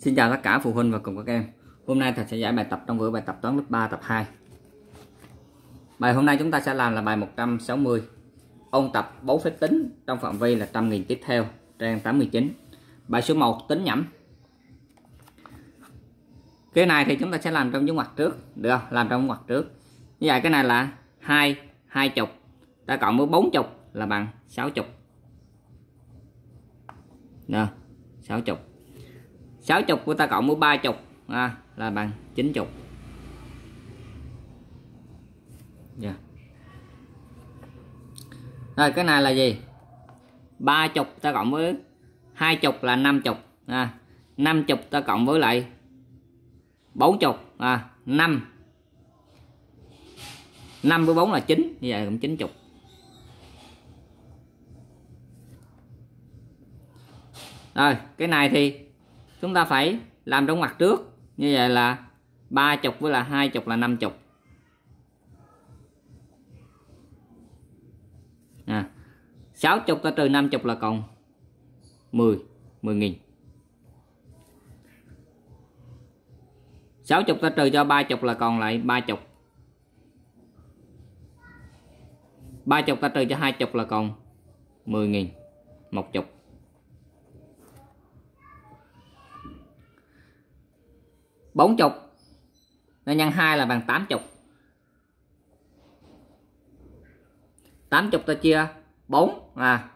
Xin chào tất cả phụ huynh và cùng các em Hôm nay thầy sẽ giải bài tập trong vở bài tập toán lớp 3 tập 2 Bài hôm nay chúng ta sẽ làm là bài 160 Ôn tập bấu phép tính trong phạm vi là 100.000 tiếp theo trang 89 Bài số 1 tính nhẩm Cái này thì chúng ta sẽ làm trong những ngoặc trước Được không? Làm trong ngoặc trước Như vậy cái này là 2, 2 chục Ta cộng với 4 chục là bằng 6 chục Được 6 chục sáu chục của ta cộng với ba chục à, là bằng chín chục yeah. Dạ. rồi cái này là gì ba chục ta cộng với hai chục là năm chục à, năm chục ta cộng với lại bốn chục à, năm năm với bốn là chín như vậy cũng chín chục rồi cái này thì chúng ta phải làm trong mặt trước như vậy là ba chục với là hai chục là năm chục à, sáu chục ta trừ chục là còn mười mười nghìn 60 ta trừ cho ba chục là còn lại ba 30 30 ta trừ cho hai chục là còn mười nghìn một chục 40 Rồi nhân 2 là bằng 80 80 ta chia 4 à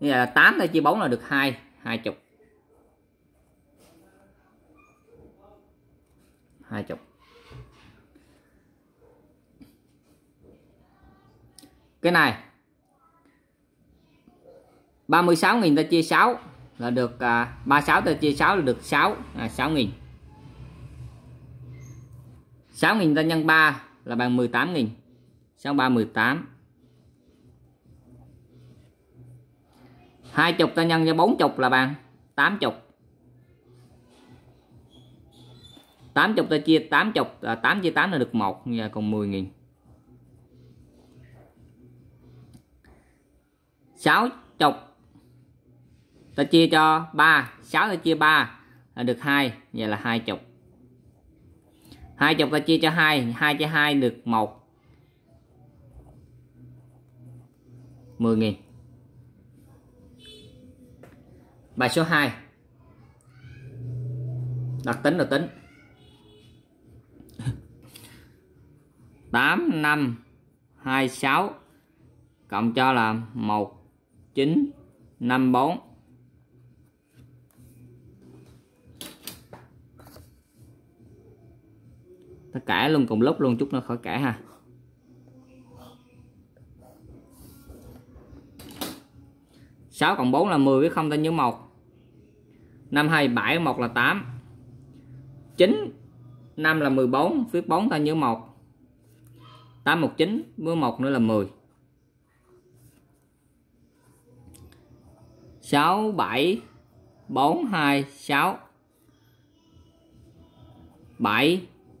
như là 8 ta chia 4 là được 2 20 20 cái này 36.000 ta chia 6 là được à, 36 ta chia 6 là được 6 à, 6.000 6.000 ta nhân 3 là bằng 18.000 Xong 3 18 20 ta nhân cho 40 là bằng 80 80 ta chia 80 là 8 chia 8 là được 1 Giờ còn 10.000 chục ta chia cho 3 6 ta chia 3 là được 2 Vậy là 20 hai chục ta chia cho hai, hai cho hai được một, mười nghìn. bài số hai, đặt tính là tính Tám năm hai sáu cộng cho là một chín năm bốn. ta cãi luôn cùng lúc luôn chút nó khỏi cãi ha sáu cộng bốn là 10 với không ta nhớ một năm hai bảy một là tám chín năm là 14 viết bốn ta nhớ một tám một chín với một nữa là 10 sáu bảy bốn hai sáu bảy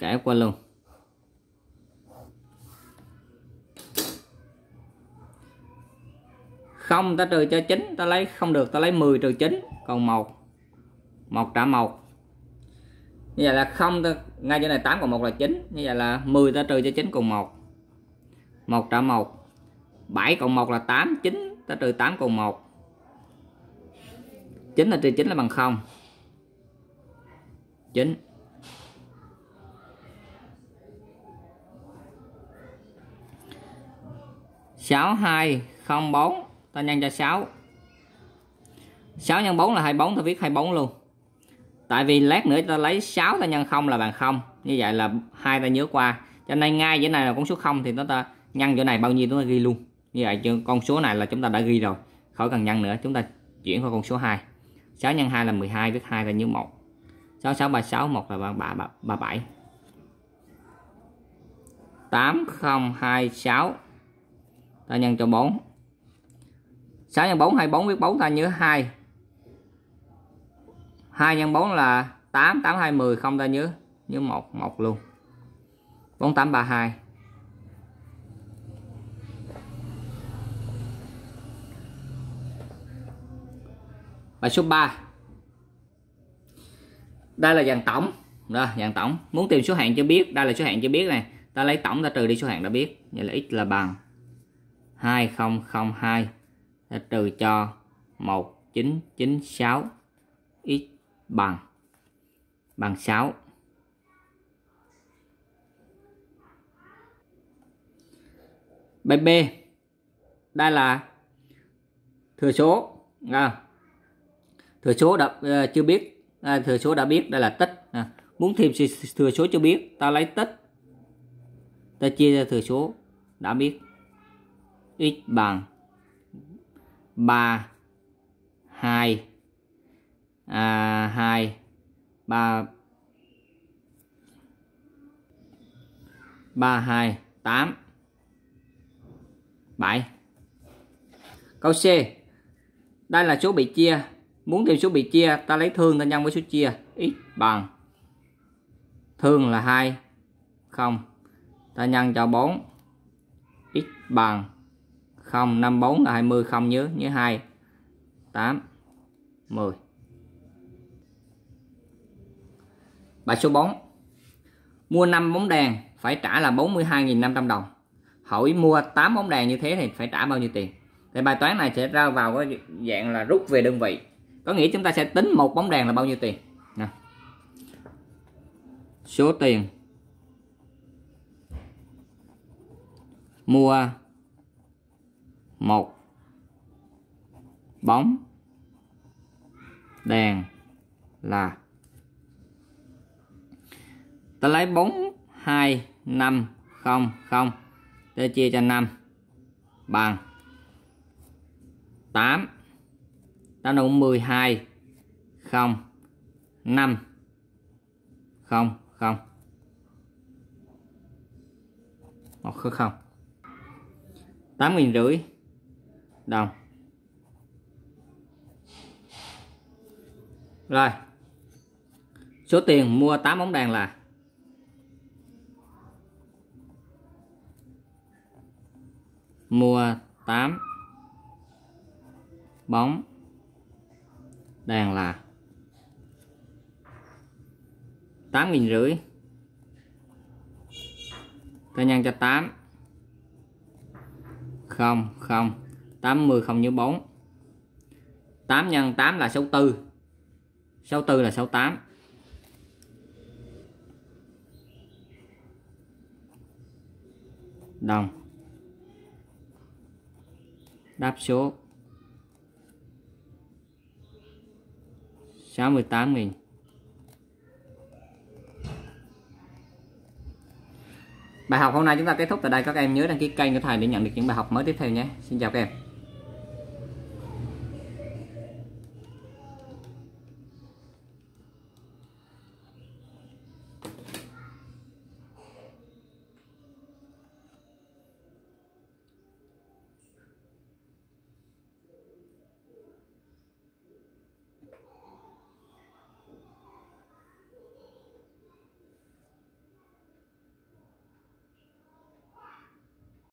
kẻ qua luôn không ta trừ cho chín ta lấy không được ta lấy 10 trừ 9 còn một một trả một như vậy là không ta ngay chỗ này 8 còn một là 9 như vậy là 10 ta trừ cho 9 còn một một trả một 7 cộng 1 là 8 9 ta trừ 8 cộng 1 9 là trừ 9 là bằng 0 9 6204 ta nhân cho 6 6 nhân 4 là 24 ta viết 24 luôn tại vì lát nữa ta lấy 6 ta nhân 0 là bằng 0 như vậy là hai ta nhớ qua cho nên ngay chỗ này là con số 0 thì nó ta nhân chỗ này bao nhiêu chúng ta ghi luôn như vậy con số này là chúng ta đã ghi rồi khỏi cần nhân nữa chúng ta chuyển qua con số 2 6 nhân 2 là 12 viết 2 ta nhớ 1 6 6 3 6 1 là 37 8026 ta nhân cho 4 6 nhân 4 24 viết 4 ta nhớ 2 2 nhân 4 là 8 8 2 10 không ta nhớ nhớ 1 1 luôn 4 8 3 2 bài số 3 đây là dàn tổng đó dàn tổng muốn tìm số hạng cho biết đây là số hạng cho biết này ta lấy tổng ta trừ đi số hạng đã biết vậy là x là bằng 2002 đã trừ cho 1996 x bằng bằng 6 bài B đây là thừa số à, thừa số đã uh, chưa biết à, thừa số đã biết đây là tích à, muốn tìm thừa số chưa biết ta lấy tích ta chia ra thừa số đã biết x bằng 3 2 à, 2 3 3 2 8 7 Câu C Đây là số bị chia Muốn tìm số bị chia ta lấy thương ta nhân với số chia x bằng thương là 2 0 ta nhân cho 4 x bằng 0 5 4 là 20 không nhớ nhớ 2 8 10 bài số 4 mua 5 bóng đèn phải trả là 42.500 đồng hỏi mua 8 bóng đèn như thế thì phải trả bao nhiêu tiền thì bài toán này sẽ ra vào cái dạng là rút về đơn vị có nghĩa chúng ta sẽ tính một bóng đèn là bao nhiêu tiền nè. số tiền mua một bóng đèn là ta lấy bốn hai năm không không để chia cho năm bằng tám ta đủ 12 0 5 không 0 1 không tám nghìn rưỡi đồng rồi số tiền mua 8 bóng đèn là mua 18 bóng đèn là 8 nghìn rưỡi ta nhân cho 8 không không 80 không nhớ 4 8 x 8 là 64 64 là 68 đồng đáp số 68.000 Bài học hôm nay chúng ta kết thúc tại đây các em nhớ đăng ký kênh của thầy để nhận được những bài học mới tiếp theo nhé. Xin chào các em.